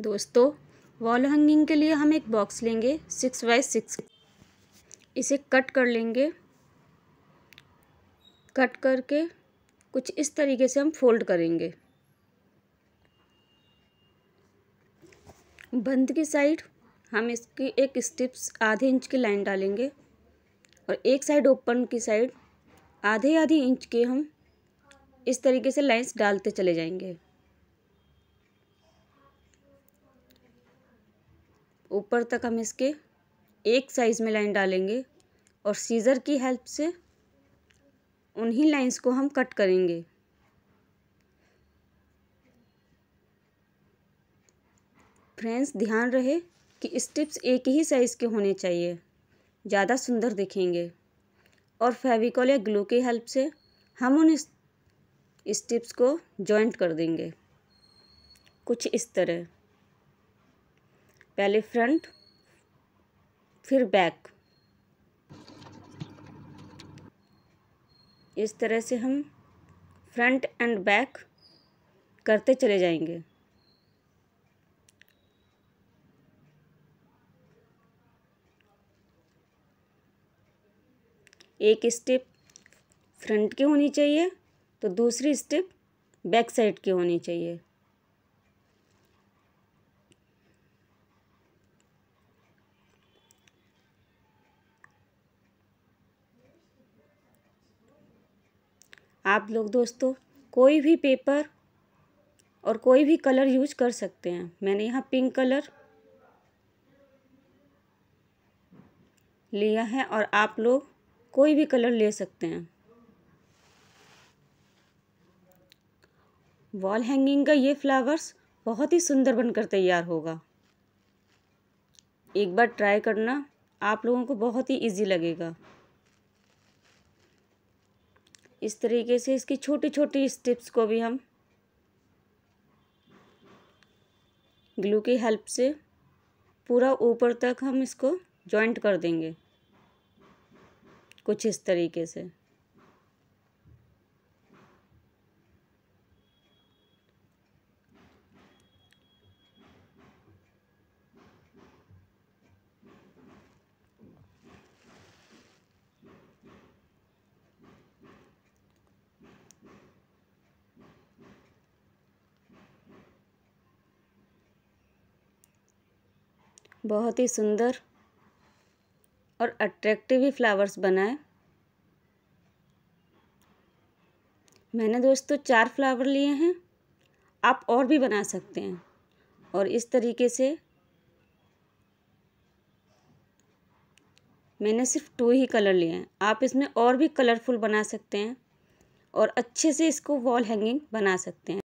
दोस्तों wall hanging के लिए हम एक बॉक्स लेंगे सिक्स बाई सिक्स इसे कट कर लेंगे कट करके कुछ इस तरीके से हम फोल्ड करेंगे बंद की साइड हम इसकी एक स्टिप्स आधे इंच की लाइन डालेंगे और एक साइड ओपन की साइड आधे आधे इंच के हम इस तरीके से लाइंस डालते चले जाएंगे ऊपर तक हम इसके एक साइज़ में लाइन डालेंगे और सीज़र की हेल्प से उन्हीं लाइंस को हम कट करेंगे फ्रेंड्स ध्यान रहे कि स्टिप्स एक ही साइज़ के होने चाहिए ज़्यादा सुंदर दिखेंगे और फेविकॉल या ग्लू की हेल्प से हम उन स्टिप्स को जॉइंट कर देंगे कुछ इस तरह पहले फ्रंट फिर बैक इस तरह से हम फ्रंट एंड बैक करते चले जाएंगे एक स्टेप फ्रंट की होनी चाहिए तो दूसरी स्टेप बैक साइड की होनी चाहिए आप लोग दोस्तों कोई भी पेपर और कोई भी कलर यूज कर सकते हैं मैंने यहाँ पिंक कलर लिया है और आप लोग कोई भी कलर ले सकते हैं वॉल हैंगिंग का ये फ्लावर्स बहुत ही सुंदर बनकर तैयार होगा एक बार ट्राई करना आप लोगों को बहुत ही इजी लगेगा इस तरीके से इसकी छोटी छोटी स्टिप्स को भी हम ग्लू की हेल्प से पूरा ऊपर तक हम इसको जॉइंट कर देंगे कुछ इस तरीके से बहुत ही सुंदर और अट्रैक्टिव ही फ्लावर्स बनाए मैंने दोस्तों तो चार फ्लावर लिए हैं आप और भी बना सकते हैं और इस तरीके से मैंने सिर्फ टू ही कलर लिए हैं आप इसमें और भी कलरफुल बना सकते हैं और अच्छे से इसको वॉल हैंगिंग बना सकते हैं